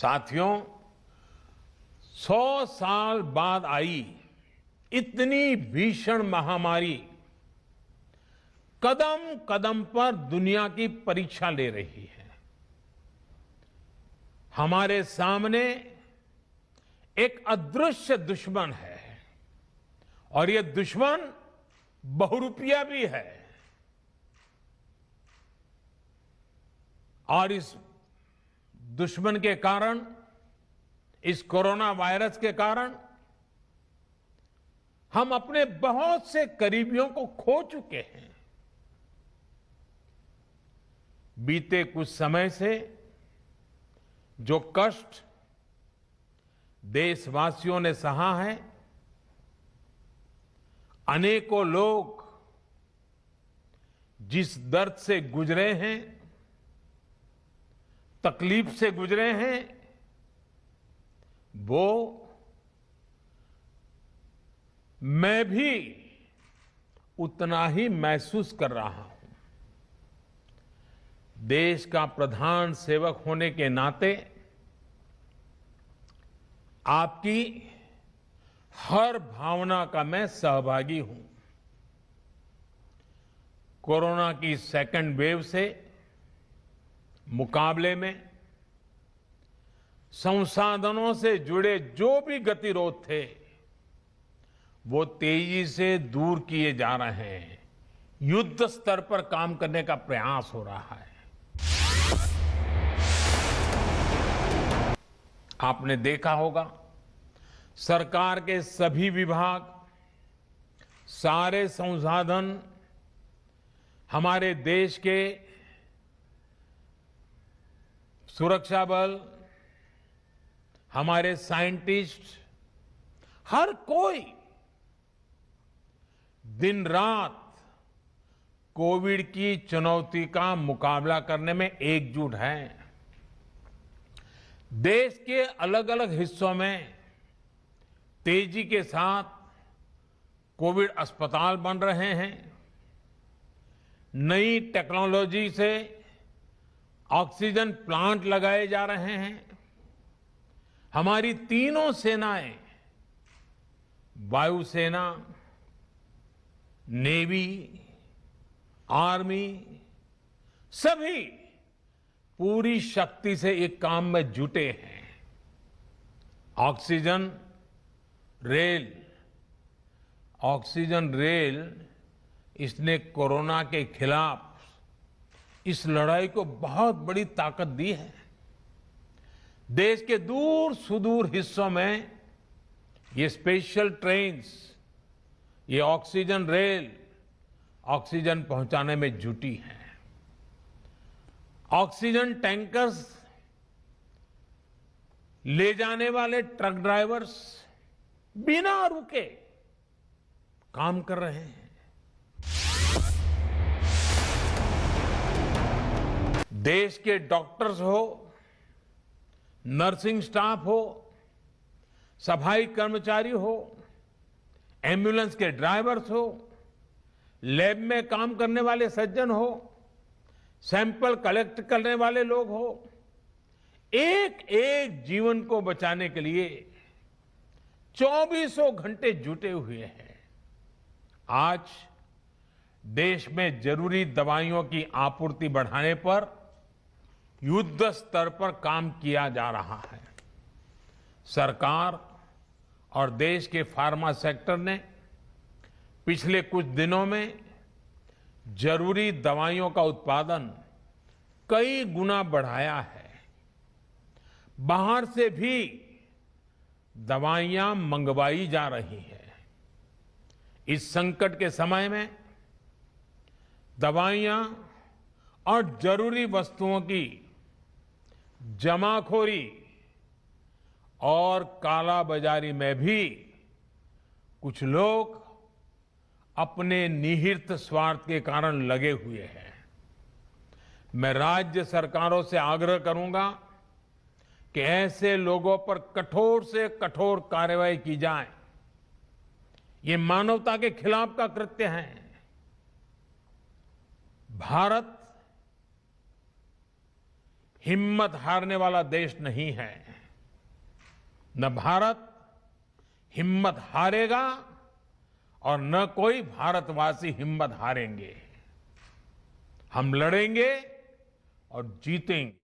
साथियों सौ साल बाद आई इतनी भीषण महामारी कदम कदम पर दुनिया की परीक्षा ले रही है हमारे सामने एक अदृश्य दुश्मन है और यह दुश्मन बहुरूपिया भी है और इस दुश्मन के कारण इस कोरोना वायरस के कारण हम अपने बहुत से करीबियों को खो चुके हैं बीते कुछ समय से जो कष्ट देशवासियों ने सहा है अनेकों लोग जिस दर्द से गुजरे हैं तकलीफ से गुजरे हैं वो मैं भी उतना ही महसूस कर रहा हूं देश का प्रधान सेवक होने के नाते आपकी हर भावना का मैं सहभागी हूं कोरोना की सेकंड वेव से मुकाबले में संसाधनों से जुड़े जो भी गतिरोध थे वो तेजी से दूर किए जा रहे हैं युद्ध स्तर पर काम करने का प्रयास हो रहा है आपने देखा होगा सरकार के सभी विभाग सारे संसाधन हमारे देश के सुरक्षा बल हमारे साइंटिस्ट हर कोई दिन रात कोविड की चुनौती का मुकाबला करने में एकजुट है देश के अलग अलग हिस्सों में तेजी के साथ कोविड अस्पताल बन रहे हैं नई टेक्नोलॉजी से ऑक्सीजन प्लांट लगाए जा रहे हैं हमारी तीनों सेनाएं वायुसेना नेवी आर्मी सभी पूरी शक्ति से एक काम में जुटे हैं ऑक्सीजन रेल ऑक्सीजन रेल इसने कोरोना के खिलाफ इस लड़ाई को बहुत बड़ी ताकत दी है देश के दूर सुदूर हिस्सों में ये स्पेशल ट्रेन ये ऑक्सीजन रेल ऑक्सीजन पहुंचाने में जुटी हैं ऑक्सीजन टैंकर्स ले जाने वाले ट्रक ड्राइवर्स बिना रुके काम कर रहे हैं देश के डॉक्टर्स हो नर्सिंग स्टाफ हो सफाई कर्मचारी हो एम्बुलेंस के ड्राइवर्स हो लैब में काम करने वाले सज्जन हो सैंपल कलेक्ट करने वाले लोग हो एक एक जीवन को बचाने के लिए चौबीसों घंटे जुटे हुए हैं आज देश में जरूरी दवाइयों की आपूर्ति बढ़ाने पर युद्ध स्तर पर काम किया जा रहा है सरकार और देश के फार्मा सेक्टर ने पिछले कुछ दिनों में जरूरी दवाइयों का उत्पादन कई गुना बढ़ाया है बाहर से भी दवाइयां मंगवाई जा रही हैं इस संकट के समय में दवाइयां और जरूरी वस्तुओं की जमाखोरी और कालाबाजारी में भी कुछ लोग अपने निहित स्वार्थ के कारण लगे हुए हैं मैं राज्य सरकारों से आग्रह करूंगा कि ऐसे लोगों पर कठोर से कठोर कार्रवाई की जाए ये मानवता के खिलाफ का कृत्य है भारत हिम्मत हारने वाला देश नहीं है न भारत हिम्मत हारेगा और न कोई भारतवासी हिम्मत हारेंगे हम लड़ेंगे और जीतेंगे